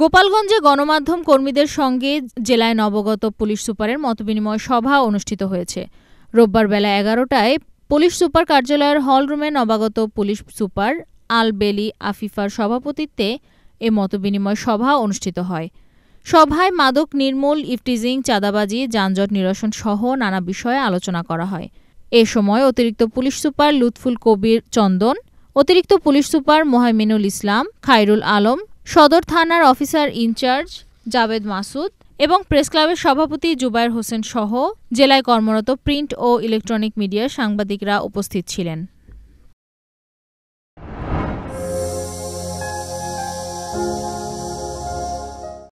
গোপালগঞ্জে গণমাধ্যম কর্মীদের সঙ্গে জেলায় নবগত পুলিশ সুপারের মতবিনিময় সভা অনুষ্ঠিত হয়েছে রোববার বেলা এগারোটায় পুলিশ সুপার কার্যালয়ের হলরুমে নবাগত পুলিশ সুপার আলবেলি আফিফার সভাপতিত্বে এ মতবিনিময় সভা অনুষ্ঠিত হয় সভায় মাদক নির্মূল ইফটিজিং চাঁদাবাজি যানজট নিরসন সহ নানা বিষয়ে আলোচনা করা হয় এ সময় অতিরিক্ত পুলিশ সুপার লুৎফুল কবির চন্দন অতিরিক্ত পুলিশ সুপার মোহাইমিনুল ইসলাম খায়রুল আলম সদর থানার অফিসার ইনচার্জ জাবেদ মাসুদ এবং প্রেস ক্লাবের সভাপতি জুবায়ের হোসেন সহ জেলায় কর্মরত প্রিন্ট ও ইলেকট্রনিক মিডিয়ার সাংবাদিকরা উপস্থিত ছিলেন thank you